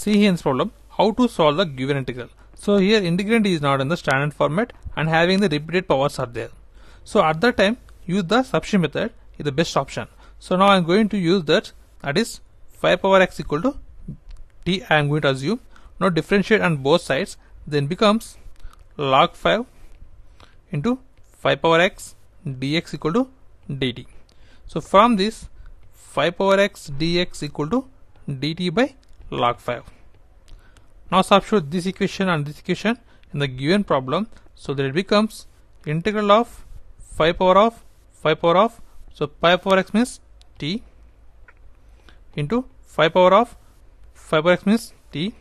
See Heon's problem, how to solve the given integral. So here integrand is not in the standard format and having the repeated powers are there. So at that time use the substitution method is the best option. So now I am going to use that that is 5 power x equal to t I am going to assume. Now differentiate on both sides then becomes log 5 into 5 power x dx equal to dt. So from this 5 power x dx equal to dt by log 5. Now substitute this equation and this equation in the given problem so that it becomes integral of 5 power of 5 power of so pi power x means t into 5 power of 5 power x means t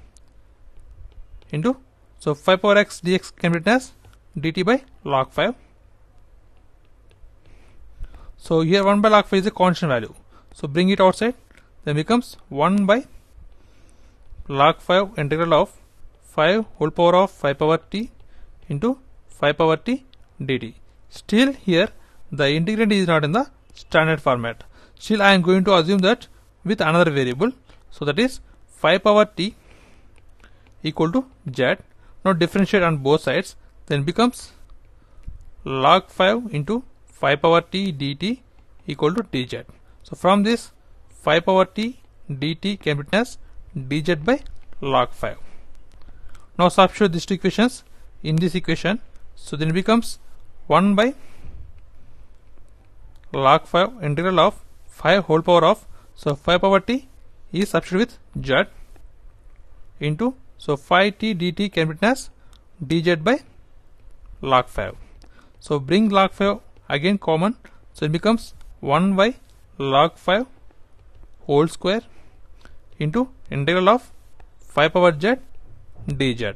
into so 5 power x dx can be written as dt by log 5 so here 1 by log 5 is a constant value so bring it outside then becomes 1 by log 5 integral of 5 whole power of 5 power t into 5 power t dt. Still here the integrand is not in the standard format. Still I am going to assume that with another variable. So that is 5 power t equal to z. Now differentiate on both sides then becomes log 5 into 5 power t dt equal to dz. So from this 5 power t dt can be written as dz by log 5. Now substitute these two equations in this equation. So then it becomes 1 by log 5 integral of 5 whole power of so 5 power t is substituted with z into so 5t dt can be written as dz by log 5. So bring log 5 again common so it becomes 1 by log 5 whole square into integral of 5 power z dz.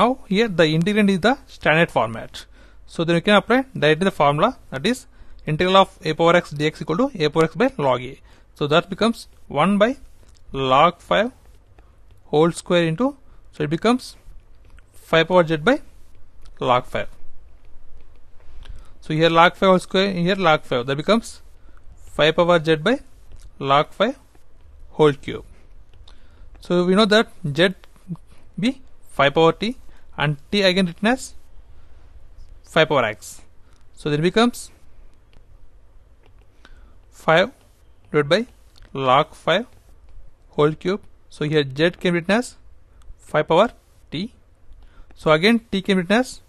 Now here the integrand is the standard format. So then you can apply directly the formula that is integral of a power x dx equal to a power x by log a. So that becomes 1 by log 5 whole square into so it becomes 5 power z by log 5. So here log 5 whole square here log 5 that becomes 5 power z by log 5 whole cube. So we know that z be 5 power t and t again written as 5 power x. So then becomes 5 divided by log 5 whole cube. So here z can be written as 5 power t. So again t can be written as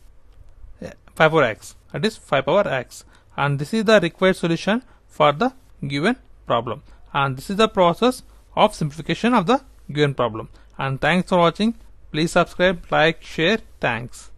5 power x that is 5 power x and this is the required solution for the given problem and this is the process of simplification of the given problem. And thanks for watching. Please subscribe, like, share. Thanks.